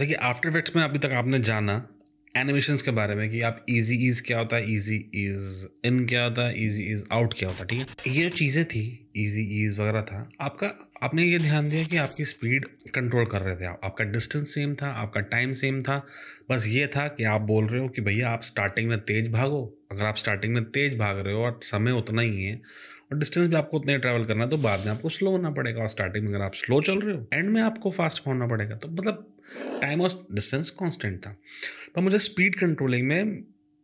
देखिए after effects में अभी तक आपने जाना एनिमेशन के बारे में कि आप इजी इज क्या होता है इजी इज इन क्या होता है इजी इज आउट क्या होता है ठीक है ये जो चीज़ें थी इजी इज वगैरह था आपका आपने ये ध्यान दिया कि आपकी स्पीड कंट्रोल कर रहे थे आप आपका डिस्टेंस सेम था आपका टाइम सेम था बस ये था कि आप बोल रहे हो कि भैया आप स्टार्टिंग में तेज़ भागो अगर आप स्टार्टिंग में तेज़ भाग रहे हो और समय उतना ही है और डिस्टेंस भी आपको उतना ही ट्रैवल करना है तो बाद में आपको स्लो होना पड़ेगा और स्टार्टिंग में अगर आप स्लो चल रहे हो एंड में आपको फास्ट पहुँचना पड़ेगा तो मतलब टाइम और डिस्टेंस कॉन्स्टेंट था पर तो मुझे स्पीड कंट्रोलिंग में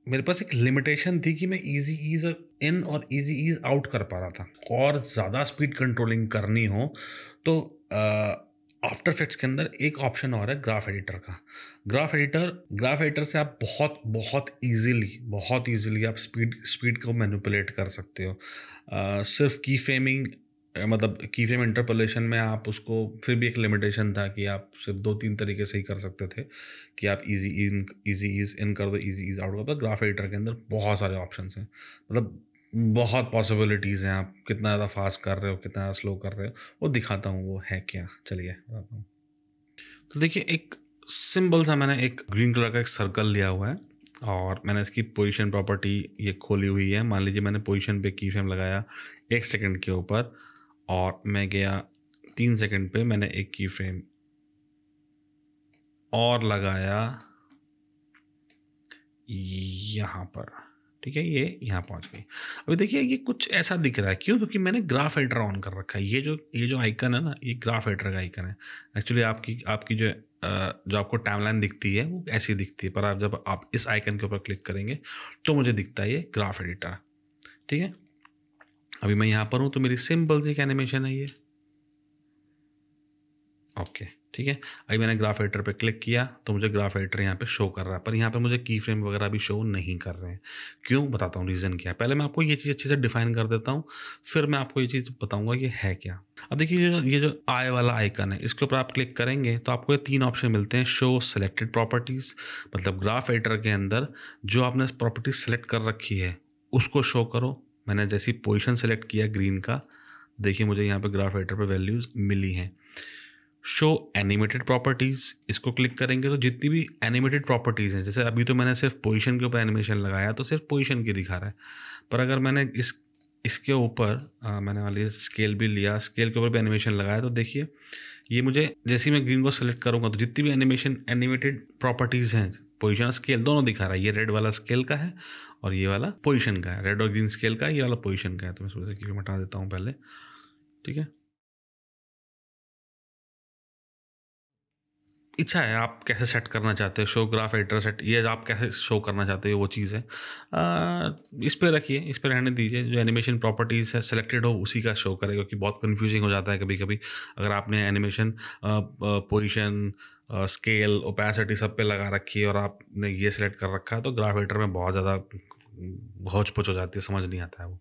मेरे पास एक लिमिटेशन थी कि मैं इजी ईज इन और इजी ईज आउट कर पा रहा था और ज़्यादा स्पीड कंट्रोलिंग करनी हो तो आफ्टर इफेक्ट्स के अंदर एक ऑप्शन और है ग्राफ एडिटर का ग्राफ एडिटर ग्राफ एडिटर से आप बहुत बहुत इजीली बहुत इजीली आप स्पीड स्पीड को मैनिपुलेट कर सकते हो आ, सिर्फ की फ्रेमिंग मतलब की फ्रेम इंटरपोलेशन में आप उसको फिर भी एक लिमिटेशन था कि आप सिर्फ दो तीन तरीके से ही कर सकते थे कि आप easy in easy ease in कर दो इजी इज आउट कर दो ग्राफ एडिटर के अंदर बहुत सारे ऑप्शन हैं मतलब बहुत पॉसिबिलिटीज़ हैं आप कितना ज़्यादा फास्ट कर रहे हो कितना ज़्यादा स्लो कर रहे हो वो दिखाता हूँ वो है क्या चलिए बताता हूँ तो देखिए एक सिंपल सा मैंने एक ग्रीन कलर का एक सर्कल लिया हुआ है और मैंने इसकी पोजीशन प्रॉपर्टी ये खोली हुई है मान लीजिए मैंने पोजीशन पे की फ्रेम लगाया एक सेकंड के ऊपर और मैं गया तीन सेकंड पे मैंने एक की फ्रेम और लगाया यहाँ पर ठीक है ये यहाँ पहुँच गई अभी देखिए ये कुछ ऐसा दिख रहा है क्यों क्योंकि मैंने ग्राफ एडिटर ऑन कर रखा है ये जो ये जो आइकन है ना ये ग्राफ एडिटर का आइकन है एक्चुअली आपकी आपकी जो जो आपको टाइमलाइन दिखती है वो ऐसी दिखती है पर आप जब आप इस आइकन के ऊपर क्लिक करेंगे तो मुझे दिखता है ये ग्राफ एडिटर ठीक है अभी मैं यहाँ पर हूँ तो मेरी सिंपल सी एनिमेशन है ये ओके okay. ठीक है अभी मैंने ग्राफ एडिटर पर क्लिक किया तो मुझे ग्राफ एडिटर यहाँ पे शो कर रहा है पर यहाँ पे मुझे की फ्रेम वगैरह भी शो नहीं कर रहे हैं क्यों बताता हूँ रीज़न क्या है पहले मैं आपको ये चीज़ अच्छे से डिफाइन कर देता हूँ फिर मैं आपको ये चीज़ बताऊँगा ये है क्या अब देखिए जो ये जो आय वाला आइकन है इसके ऊपर आप क्लिक करेंगे तो आपको ये तीन ऑप्शन मिलते हैं शो सेलेक्टेड प्रॉपर्टीज़ मतलब ग्राफ एडिटर के अंदर जो आपने प्रॉपर्टी सेलेक्ट कर रखी है उसको शो करो मैंने जैसी पोजिशन सेलेक्ट किया ग्रीन का देखिए मुझे यहाँ पर ग्राफ एडिटर पर वैल्यूज़ मिली हैं शो एनिमेटेड प्रॉपर्टीज़ इसको क्लिक करेंगे तो जितनी भी एनिमेटेड प्रॉपर्टीज़ हैं जैसे अभी तो मैंने सिर्फ पोजीशन के ऊपर एनिमेशन लगाया तो सिर्फ पोजीशन की दिखा रहा है पर अगर मैंने इस इसके ऊपर मैंने वाली स्केल भी लिया स्केल के ऊपर भी एनिमेशन लगाया तो देखिए ये मुझे जैसे मैं ग्रीन को सेलेक्ट करूँगा तो जितनी भी एनिमेशन एनिमेटेड प्रॉपर्टीज़ हैं पोजिशन स्केल दोनों दिखा रहा है ये रेड वाला स्केल का है और ये वाला पोजिशन का है रेड और ग्रीन स्केल का ये वाला पोजिशन का है तो मैं सोचा कि मैं हटा देता हूँ पहले ठीक है इच्छा है आप कैसे सेट करना चाहते हो शो ग्राफ एडिटर सेट ये आप कैसे शो करना चाहते हो वो चीज़ है आ, इस पर रखिए इस पर रहने दीजिए जो एनिमेशन प्रॉपर्टीज़ है सेलेक्टेड हो उसी का शो करें क्योंकि बहुत कन्फ्यूजिंग हो जाता है कभी कभी अगर आपने एनिमेशन पोजिशन स्केल ओपेसिटी सब पे लगा रखी है और आपने ये सिलेक्ट कर रखा है तो ग्राफ एडिटर में बहुत ज़्यादा होच पुच हो जाती है समझ नहीं आता है वो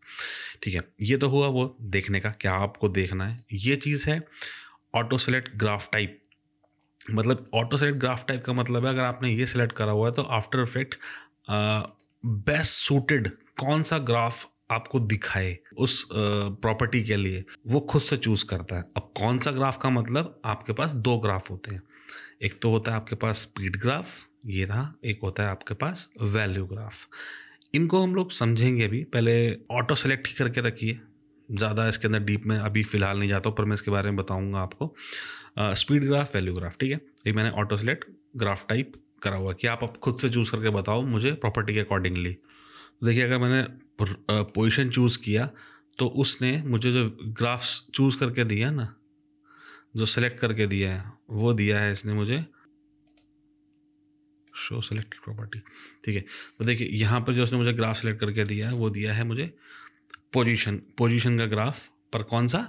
ठीक है ये तो हुआ वो देखने का क्या आपको देखना है ये चीज़ है ऑटो सेलेक्ट ग्राफ टाइप मतलब ऑटो सेलेक्ट ग्राफ टाइप का मतलब है अगर आपने ये सिलेक्ट करा हुआ है तो आफ्टर इफेक्ट बेस्ट सूटेड कौन सा ग्राफ आपको दिखाए उस प्रॉपर्टी के लिए वो खुद से चूज करता है अब कौन सा ग्राफ का मतलब आपके पास दो ग्राफ होते हैं एक तो होता है आपके पास स्पीड ग्राफ ये रहा एक होता है आपके पास वैल्यू ग्राफ इनको हम लोग समझेंगे अभी पहले ऑटो सेलेक्ट ही करके रखिए ज़्यादा इसके अंदर डीप में अभी फ़िलहाल नहीं जाता हूँ पर मैं इसके बारे में बताऊँगा आपको स्पीड ग्राफ वैल्यू ग्राफ ठीक है ये मैंने ऑटो सेलेक्ट ग्राफ टाइप करा हुआ कि आप, अब खुद से चूज़ करके बताओ मुझे प्रॉपर्टी के अकॉर्डिंगली तो देखिए अगर मैंने पोजिशन चूज़ किया तो उसने मुझे जो ग्राफ्स चूज़ करके दिया ना जो सेलेक्ट करके दिया है वो दिया है इसने मुझे शो सेलेक्टेड प्रॉपर्टी ठीक है तो देखिए यहाँ पर जो उसने मुझे ग्राफ सेलेक्ट करके दिया है वो दिया है मुझे पोजीशन पोजीशन का ग्राफ पर कौन सा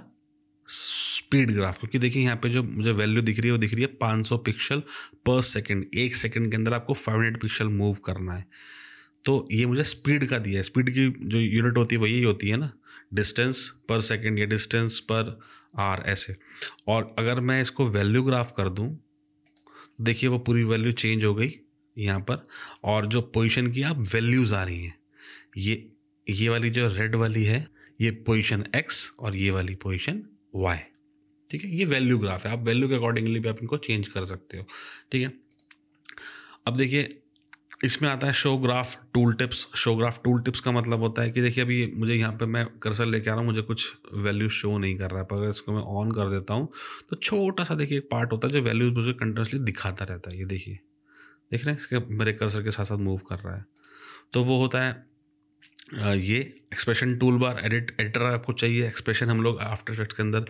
स्पीड ग्राफ क्योंकि देखिए यहाँ पे जो मुझे वैल्यू दिख रही है वो दिख रही है 500 पिक्सल पर सेकंड एक सेकंड के अंदर आपको 500 पिक्सल मूव करना है तो ये मुझे स्पीड का दिया है स्पीड की जो यूनिट होती है वही होती है ना डिस्टेंस पर सेकंड या डिस्टेंस पर आर ऐसे और अगर मैं इसको वैल्यू ग्राफ कर दूँ तो देखिए वो पूरी वैल्यू चेंज हो गई यहाँ पर और जो पोजिशन की आप वैल्यूज़ आ रही हैं ये ये वाली जो रेड वाली है ये पोजिशन एक्स और ये वाली पोजिशन वाई ठीक है ये वैल्यू ग्राफ है आप वैल्यू के अकॉर्डिंगली भी आप इनको चेंज कर सकते हो ठीक है अब देखिए इसमें आता है show graph tool tips show graph tool tips का मतलब होता है कि देखिए अभी मुझे यहाँ पे मैं कर्सर लेके आ रहा हूँ मुझे कुछ वैल्यू शो नहीं कर रहा है पर अगर इसको मैं ऑन कर देता हूँ तो छोटा सा देखिए एक पार्ट होता है जो वैल्यूज मुझे कंटिन्यूसली दिखाता रहता है ये देखिए देख रहे हैं इसके मेरे कर्सर के साथ साथ मूव कर रहा है तो वो होता है ये expression tool bar edit editor आपको चाहिए एक्सप्रेशन हम लोग आफ्टर इफेक्ट के अंदर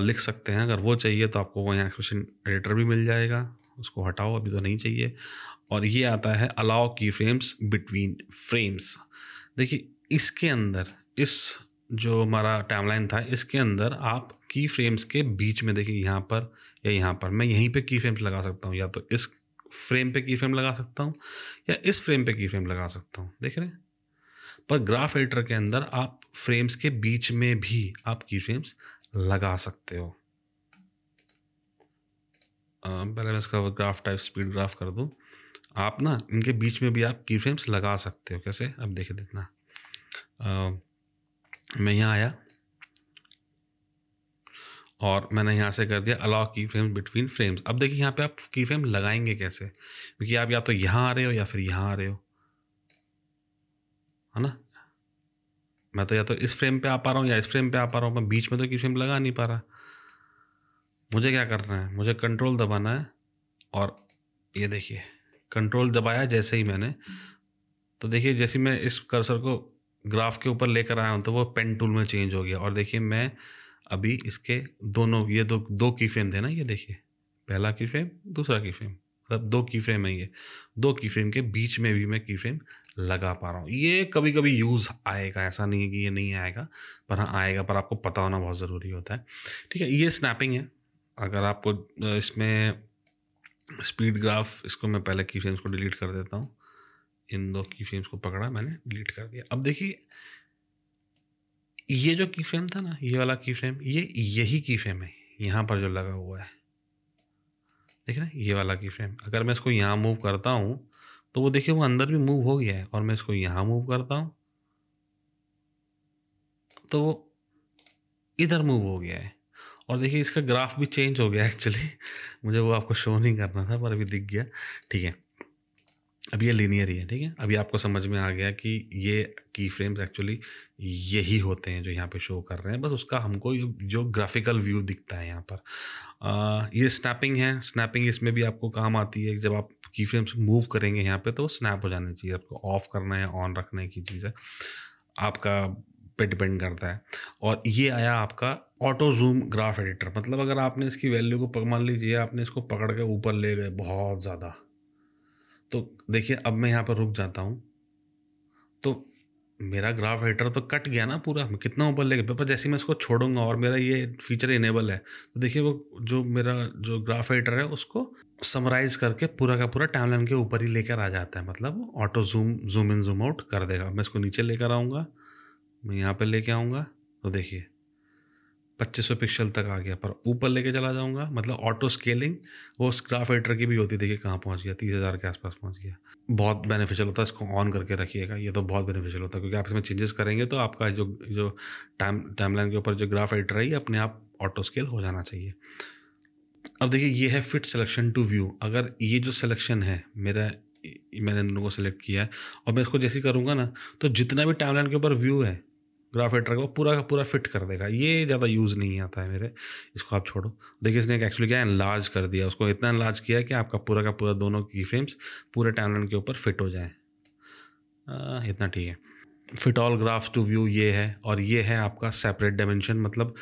लिख सकते हैं अगर वो चाहिए तो आपको वो यहाँ एक्सप्रेशन एडिटर भी मिल जाएगा उसको हटाओ अभी तो नहीं चाहिए और ये आता है अलाउ की फ्रेम्स बिटवीन फ्रेम्स देखिए इसके अंदर इस जो हमारा टाइमलाइन था इसके अंदर आप की फ्रेम्स के बीच में देखिए यहाँ पर या यहाँ पर मैं यहीं पे की फ्रेम्स लगा सकता हूँ या तो इस फ्रेम पे की फ्रेम लगा सकता हूँ या इस फ्रेम पे की फ्रेम लगा सकता हूँ देख रहे हैं पर ग्राफ एडिटर के अंदर आप फ्रेम्स के बीच में भी आप की फ्रेम्स लगा सकते हो पहले मैं इसका ग्राफ टाइप स्पीड ग्राफ कर दूं आप ना इनके बीच में भी आप की फ्रेम्स लगा सकते हो कैसे अब देखे देखना आ, मैं यहाँ आया और मैंने यहाँ से कर दिया अलाउ की फ्रेम बिटवीन फ्रेम्स अब देखिए यहाँ पे आप की फ्रेम लगाएंगे कैसे क्योंकि आप या तो यहाँ आ रहे हो या फिर यहाँ आ रहे हो है ना मैं तो या तो इस फ्रेम पे आ पा रहा हूँ या इस फ्रेम पे आ पा रहा हूँ मैं बीच में तो किसी फ्रेम लगा नहीं पा रहा मुझे क्या करना है मुझे कंट्रोल दबाना है और ये देखिए कंट्रोल दबाया जैसे ही मैंने तो देखिए जैसे मैं इस कर्सर को ग्राफ के ऊपर लेकर आया हूँ तो वो पेन टूल में चेंज हो गया और देखिए मैं अभी इसके दोनों ये दो दो की फ्रेम थे ना ये देखिए पहला की फ्रेम दूसरा की फ्रेम मतलब दो की फ्रेम है ये दो की फ्रेम के बीच में भी मैं की फ्रेम लगा पा रहा हूँ ये कभी कभी यूज़ आएगा ऐसा नहीं है कि ये नहीं आएगा पर हाँ आएगा पर आपको पता होना बहुत ज़रूरी होता है ठीक है ये स्नैपिंग है अगर आपको इसमें स्पीड ग्राफ इसको मैं पहले की फ्रेम्स को डिलीट कर देता हूँ इन दो की फ्रेम्स को पकड़ा मैंने डिलीट कर दिया अब देखिए ये जो की फ्रेम था ना ये वाला की फ्रेम ये यही की फ्रेम है यहाँ पर जो लगा हुआ है देख ना ये वाला की फ्रेम अगर मैं इसको यहाँ मूव करता हूँ तो वो देखिए वो अंदर भी मूव हो गया है और मैं इसको यहाँ मूव करता हूँ तो वो इधर मूव हो गया है और देखिए इसका ग्राफ भी चेंज हो गया एक्चुअली मुझे वो आपको शो नहीं करना था पर अभी दिख गया ठीक है अब ये लीनियर ही है ठीक है अभी आपको समझ में आ गया कि ये की फ्रेम्स एक्चुअली यही होते हैं जो यहाँ पे शो कर रहे हैं बस उसका हमको ये जो ग्राफिकल व्यू दिखता है यहाँ पर आ, ये स्नैपिंग है स्नैपिंग इसमें भी आपको काम आती है जब आप की फ्रेम्स मूव करेंगे यहाँ पे तो स्नैप हो जाना चाहिए आपको ऑफ करना है ऑन रखने की चीज़ है आपका पे डिपेंड करता है और ये आया आपका ऑटो जूम ग्राफ एडिटर मतलब अगर आपने इसकी वैल्यू को मान लीजिए आपने इसको पकड़ के ऊपर ले गए बहुत ज़्यादा तो देखिए अब मैं यहाँ पर रुक जाता हूँ तो मेरा ग्राफ हेटर तो कट गया ना पूरा कितना ऊपर लेके पर जैसे मैं इसको छोड़ूंगा और मेरा ये फीचर इनेबल है तो देखिए वो जो मेरा जो ग्राफ हेटर है उसको समराइज करके पूरा का पूरा टाइमलाइन के ऊपर ही लेकर आ जाता है मतलब auto zoom zoom in zoom out कर देगा मैं इसको नीचे लेकर आऊँगा मैं यहाँ पर लेके आऊँगा तो देखिए पच्चीस सौ पिक्सल तक आ गया पर ऊपर लेके चला जाऊंगा मतलब ऑटो स्केलिंग वो ग्राफ एडिटर की भी होती देखिए कहाँ पहुँच गया तीस हज़ार के आसपास पहुँच गया बहुत बेनिफिशियल होता है इसको ऑन करके रखिएगा ये तो बहुत बेनिफिशियल होता है क्योंकि आप इसमें चेंजेस करेंगे तो आपका जो जो टाइम टाइम लाइन के ऊपर जो ग्राफ एडिटर है ये अपने आप ऑटो स्केल हो जाना चाहिए अब देखिए ये है फिट सिलेक्शन टू व्यू अगर ये जो सिलेक्शन है मेरा मैंने इन लोगों को सिलेक्ट किया है और मैं इसको जैसे करूँगा ना तो जितना भी टाइम लाइन के ऊपर व्यू है ग्राफ एडिटर को पूरा का पूरा फिट कर देगा ये ज़्यादा यूज़ नहीं आता है मेरे इसको आप छोड़ो देखिए इसने एक्चुअली क्या लार्ज कर दिया उसको इतना लार्ज किया कि आपका पूरा का पूरा दोनों की फ्रेम्स पूरे टाइमलाइन के ऊपर फिट हो जाए इतना ठीक है fit all graph to view ये है और ये है आपका सेपरेट डायमेंशन मतलब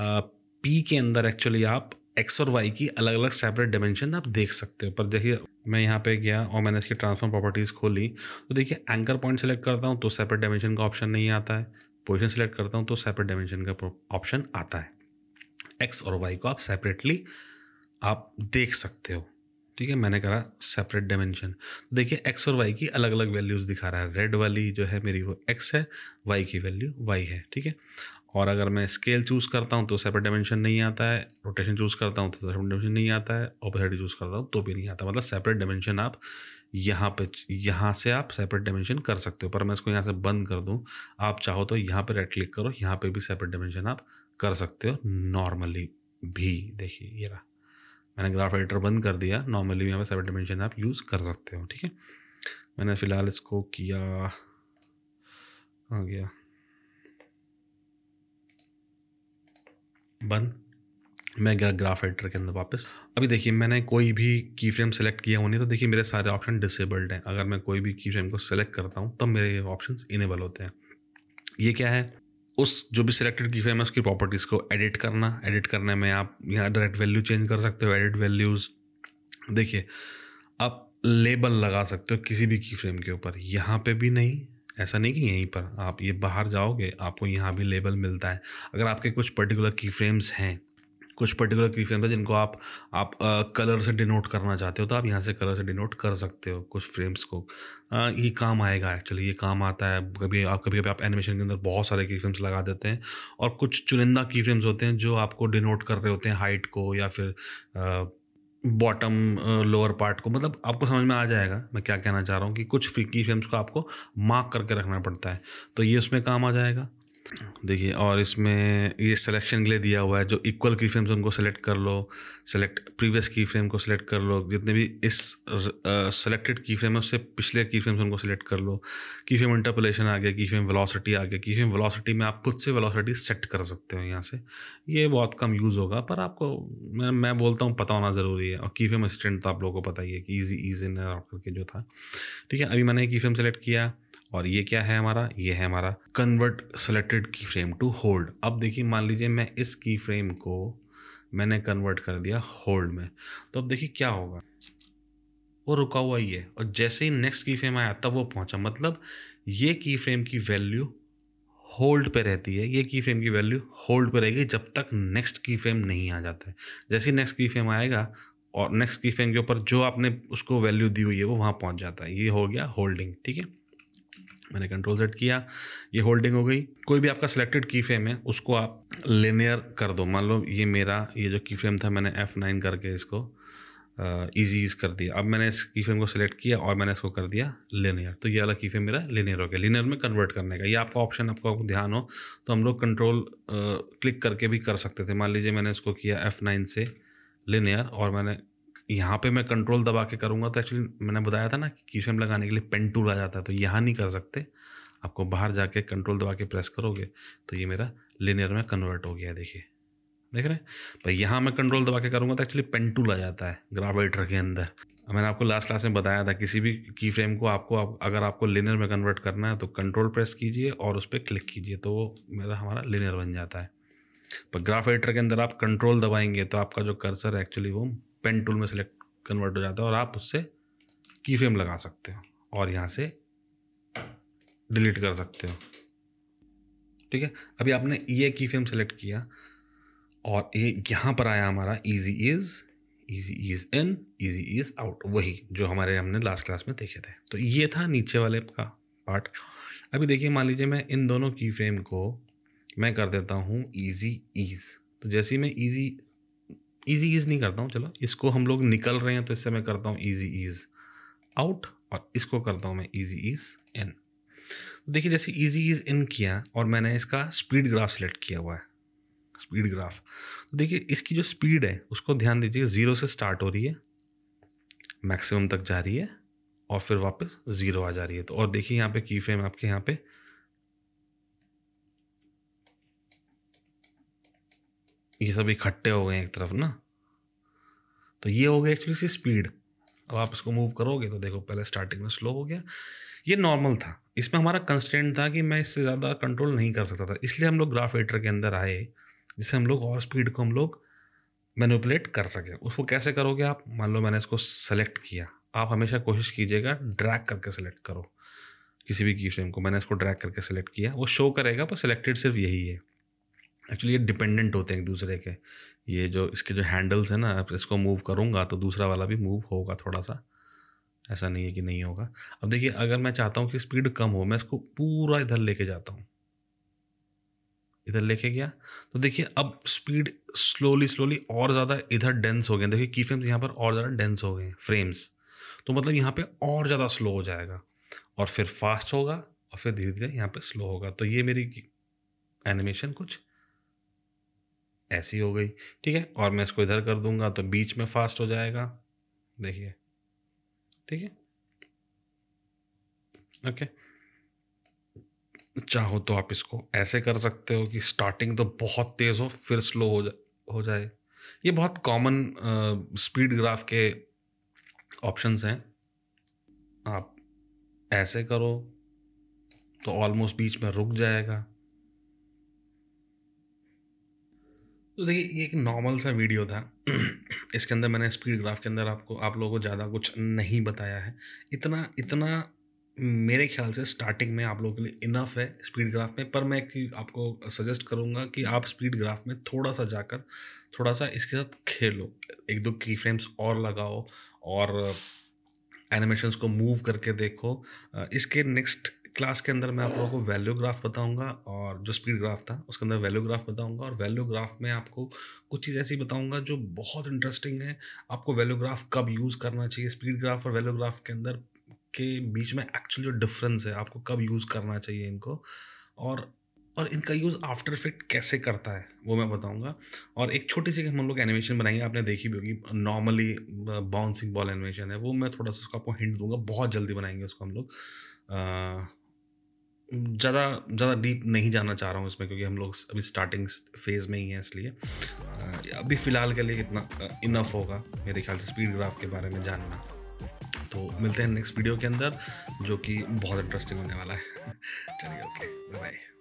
पी के अंदर एक्चुअली आप एक्स और वाई की अलग अलग सेपरेट डायमेंशन आप देख सकते हो पर देखिए मैं यहाँ पे गया और मैंने इसकी ट्रांसफॉर्म प्रॉपर्टीज़ खोली तो देखिए एंकर पॉइंट सेलेक्ट करता हूँ तो सेपरेट डायमेंशन का ऑप्शन नहीं आता है पोजिशन सेलेक्ट करता हूँ तो सेपरेट डायमेंशन का ऑप्शन आता है एक्स और वाई को आप सेपरेटली आप देख सकते हो ठीक है मैंने करा सेपरेट डायमेंशन तो देखिए एक्स और वाई की अलग अलग वैल्यूज़ दिखा रहा है रेड वाली जो है मेरी वो एक्स है वाई की वैल्यू वाई है ठीक है और अगर मैं स्केल चूज़ करता हूँ तो सेपरेट डायमेंशन नहीं आता है रोटेशन चूज़ करता हूँ तो सेपरेट डायमेंशन नहीं आता है ऑपोजिट चूज़ करता हूँ तो भी नहीं आता मतलब सेपरेट डायमेंशन आप यहाँ पे यहाँ से आप सेपरेट डायमेंशन कर सकते हो पर मैं इसको यहाँ से बंद कर दूँ आप चाहो तो यहाँ पर राइट क्लिक करो यहाँ पर भी सेपरेट डायमेंशन आप कर सकते हो नॉर्मली भी देखिए ये रहा मैंने ग्राफ एडिटर बंद कर दिया नॉर्मली यहाँ पर सेपरेट डायमेंशन आप यूज़ कर सकते हो ठीक है मैंने फ़िलहाल इसको किया आ गया बन मैं गया ग्राफ एडिटर के अंदर वापस अभी देखिए मैंने कोई भी की फ्रेम सेलेक्ट किया होने तो देखिए मेरे सारे ऑप्शन डिसेबल्ड हैं अगर मैं कोई भी की फ्रेम को सेलेक्ट करता हूँ तब तो मेरे ऑप्शन इनेबल होते हैं ये क्या है उस जो भी सिलेक्टेड की फ्रेम है उसकी प्रॉपर्टीज़ को एडिट करना एडिट करने में आप यहाँ डायरेक्ट वैल्यू चेंज कर सकते हो एडिट वैल्यूज़ देखिए आप लेबल लगा सकते हो किसी भी की फ्रेम के ऊपर यहाँ पे भी नहीं ऐसा नहीं कि यहीं पर आप ये बाहर जाओगे आपको यहाँ भी लेबल मिलता है अगर आपके कुछ पर्टिकुलर की फ्रेम्स हैं कुछ पर्टिकुलर की फ्रेम्स हैं जिनको आप आप आ, कलर से डिनोट करना चाहते हो तो आप यहाँ से कलर से डिनोट कर सकते हो कुछ फ्रेम्स को आ, ये काम आएगा एक्चुअली ये काम आता है कभी आप कभी कभी आप एनिमेशन के अंदर बहुत सारे की फ्रेम्स लगा देते हैं और कुछ चुनिंदा की फ्रेम्स होते हैं जो आपको डिनोट कर रहे होते हैं हाइट को या फिर आ, बॉटम लोअर पार्ट को मतलब आपको समझ में आ जाएगा मैं क्या कहना चाह रहा हूँ कि कुछ की फ्रेम्स को आपको मार्क करके रखना पड़ता है तो ये उसमें काम आ जाएगा देखिए और इसमें ये सिलेक्शन के लिए दिया हुआ है जो इक्वल की फ्रेम्स उनको सेलेक्ट कर लो सेलेक्ट प्रीवियस की फ्रेम को सेलेक्ट कर लो जितने भी इस सेलेक्टेड की फ्रेम है उससे पिछले की फ्रेम्स उनको सेलेक्ट कर लो की फ्रेम इंटरपोलेशन आ गया की फ्रेम वेलोसिटी आ गया की फ्रेम वेलोसिटी में आप खुद से वेलोसिटी सेट कर सकते हो यहाँ से ये बहुत कम यूज़ होगा पर आपको मैं मैं बोलता हूँ पता होना ज़रूरी है और की फ्रेम स्टेंट तो आप लोगों को पता ही है कि ईजी ने इन करके जो था ठीक है अभी मैंने की फ्रेम सेलेक्ट किया और ये क्या है हमारा ये है हमारा convert selected keyframe to hold अब देखिए मान लीजिए मैं इस की फ्रेम को मैंने कन्वर्ट कर दिया होल्ड में तो अब देखिए क्या होगा वो रुका हुआ ही है और जैसे ही नेक्स्ट की फ्रेम आया तब वो पहुंचा मतलब ये की फ्रेम की वैल्यू होल्ड पे रहती है ये की फ्रेम की वैल्यू होल्ड पे रहेगी जब तक नेक्स्ट की फ्रेम नहीं आ जाता है जैसे ही नेक्स्ट की फ्रेम आएगा और नेक्स्ट की फ्रेम के ऊपर जो आपने उसको वैल्यू दी हुई है वो वहाँ पहुँच जाता है ये हो गया होल्डिंग ठीक है मैंने कंट्रोल सेट किया ये होल्डिंग हो गई कोई भी आपका सिलेक्टेड की फ्रेम है उसको आप लेनियर कर दो मान लो ये मेरा ये जो की फ्रेम था मैंने एफ़ नाइन करके इसको ईजी यूज कर दिया अब मैंने इस की फ्रेम को सिलेक्ट किया और मैंने इसको कर दिया लेनियर तो ये वाला की फ्रेम मेरा लेनियर हो गया लेनियर में कन्वर्ट करने का ये आपका ऑप्शन आपका ध्यान हो तो हम लोग कंट्रोल क्लिक करके भी कर सकते थे मान लीजिए मैंने इसको किया एफ़ नाइन से लेनियर और मैंने यहाँ पे मैं कंट्रोल दबा के करूँगा तो एक्चुअली मैंने बताया था ना कि फ्रेम लगाने के लिए पेन टूल आ जाता है तो यहाँ नहीं कर सकते आपको बाहर जाके कंट्रोल दबा के प्रेस करोगे तो ये मेरा लिनियर में कन्वर्ट हो गया देखिए देख रहे हैं पर तो यहाँ मैं कंट्रोल दबा के करूँगा तो एक्चुअली पेन टूल आ जाता है ग्रावेटर के अंदर मैंने आपको लास्ट क्लास में बताया था किसी भी की फ्रेम को आपको आप, अगर आपको लिनियर में कन्वर्ट करना है तो कंट्रोल प्रेस कीजिए और उस पर क्लिक कीजिए तो वो मेरा हमारा लिनियर बन जाता है पर ग्राफ एडिटर के अंदर आप कंट्रोल दबाएंगे तो आपका जो कर्सर है एक्चुअली वो पेन टूल में सेलेक्ट कन्वर्ट हो जाता है और आप उससे की फ्रेम लगा सकते हो और यहाँ से डिलीट कर सकते हो ठीक है अभी आपने ये की फ्रेम सेलेक्ट किया और ये यहाँ पर आया हमारा easy ease easy ease in easy ease out वही जो हमारे हमने लास्ट क्लास में देखे थे तो ये था नीचे वाले का पार्ट अभी देखिए मान लीजिए मैं इन दोनों की फ्रेम को मैं कर देता हूँ ईजी ईज़ तो जैसे ही मैं ईजी ईजी ईज नहीं करता हूँ चलो इसको हम लोग निकल रहे हैं तो इससे मैं करता हूँ ईजी ईज आउट और इसको करता हूँ मैं ईजी ईज इन देखिए जैसे ईजी ईज इन किया और मैंने इसका स्पीड ग्राफ सेलेक्ट किया हुआ है स्पीड ग्राफ तो देखिए इसकी जो स्पीड है उसको ध्यान दीजिए ज़ीरो से स्टार्ट हो रही है मैक्सिमम तक जा रही है और फिर वापस ज़ीरो आ जा रही है तो और देखिए यहाँ पे की फ्रेम आपके यहाँ पे ये सब इकट्ठे हो गए एक तरफ ना तो ये हो गया एक्चुअली इसकी स्पीड अब आप इसको मूव करोगे तो देखो पहले स्टार्टिंग में स्लो हो गया ये नॉर्मल था इसमें हमारा कंस्टेंट था कि मैं इससे ज़्यादा कंट्रोल नहीं कर सकता था इसलिए हम लोग ग्राफ एडिटर के अंदर आए जिससे हम लोग और स्पीड को हम लोग मैनिपुलेट कर सकें उसको कैसे करोगे आप मान लो मैंने इसको सेलेक्ट किया आप हमेशा कोशिश कीजिएगा ड्रैग करके सेलेक्ट करो किसी भी की फ्रेम को मैंने इसको ड्रैग करके सेलेक्ट किया वो शो करेगा पर सिलेक्टेड सिर्फ यही है एक्चुअली ये डिपेंडेंट होते हैं एक दूसरे के ये जो इसके जो हैंडल्स हैं ना इसको मूव करूँगा तो दूसरा वाला भी मूव होगा थोड़ा सा ऐसा नहीं है कि नहीं होगा अब देखिए अगर मैं चाहता हूँ कि स्पीड कम हो मैं इसको पूरा इधर लेके जाता हूँ इधर लेके गया तो देखिए अब स्पीड स्लोली स्लोली और ज़्यादा इधर डेंस हो गए देखिए की फ्रेम्स यहाँ पर और ज़्यादा डेंस हो गए फ्रेम्स तो मतलब यहाँ पे और ज़्यादा स्लो हो जाएगा और फिर फास्ट होगा और फिर धीरे धीरे यहाँ पे स्लो होगा तो ये मेरी एनिमेशन कुछ ऐसी हो गई ठीक है और मैं इसको इधर कर दूंगा तो बीच में फास्ट हो जाएगा देखिए ठीक है ओके चाहो तो आप इसको ऐसे कर सकते हो कि स्टार्टिंग तो बहुत तेज़ हो फिर स्लो हो जा हो जाए ये बहुत कॉमन स्पीड ग्राफ के ऑप्शंस हैं आप ऐसे करो तो ऑलमोस्ट बीच में रुक जाएगा तो देखिए ये एक नॉर्मल सा वीडियो था इसके अंदर मैंने स्पीड ग्राफ के अंदर आपको आप लोगों को ज़्यादा कुछ नहीं बताया है इतना इतना मेरे ख्याल से स्टार्टिंग में आप लोगों के लिए इनफ है स्पीड ग्राफ में पर मैं आपको सजेस्ट करूँगा कि आप स्पीड ग्राफ में थोड़ा सा जाकर थोड़ा सा इसके साथ खेलो एक दो की फ्रेम्स और लगाओ और एनिमेशंस को मूव करके देखो इसके नेक्स्ट क्लास के अंदर मैं आप लोगों को वैल्यू ग्राफ बताऊंगा और जो स्पीड ग्राफ था उसके अंदर वैल्यू ग्राफ बताऊंगा और वैल्यू ग्राफ में आपको कुछ चीज़ ऐसी बताऊंगा जो बहुत इंटरेस्टिंग है आपको वैल्यू ग्राफ कब यूज़ करना चाहिए स्पीड ग्राफ और वैल्यू ग्राफ के अंदर के बीच में एक्चुअल जो डिफरेंस है आपको कब यूज़ करना चाहिए इनको और और इनका यूज़ आफ्टर इफेक्ट कैसे करता है वो मैं बताऊंगा और एक छोटी सी हम लोग एनिमेशन बनाएंगे आपने देखी भी होगी नॉर्मली बाउंसिंग बॉल एनिमेशन है वो मैं थोड़ा सा उसको आपको हिंट दूंगा बहुत जल्दी बनाएंगे उसको हम लोग ज़्यादा ज़्यादा डीप नहीं जाना चाह रहा हूँ इसमें क्योंकि हम लोग अभी स्टार्टिंग फेज़ में ही हैं इसलिए अभी फ़िलहाल के लिए इतना इनफ होगा मेरे ख्याल से स्पीड ग्राफ के बारे में जानना तो मिलते हैं नेक्स्ट वीडियो के अंदर जो कि बहुत इंटरेस्टिंग होने वाला है चलिए ओके बाय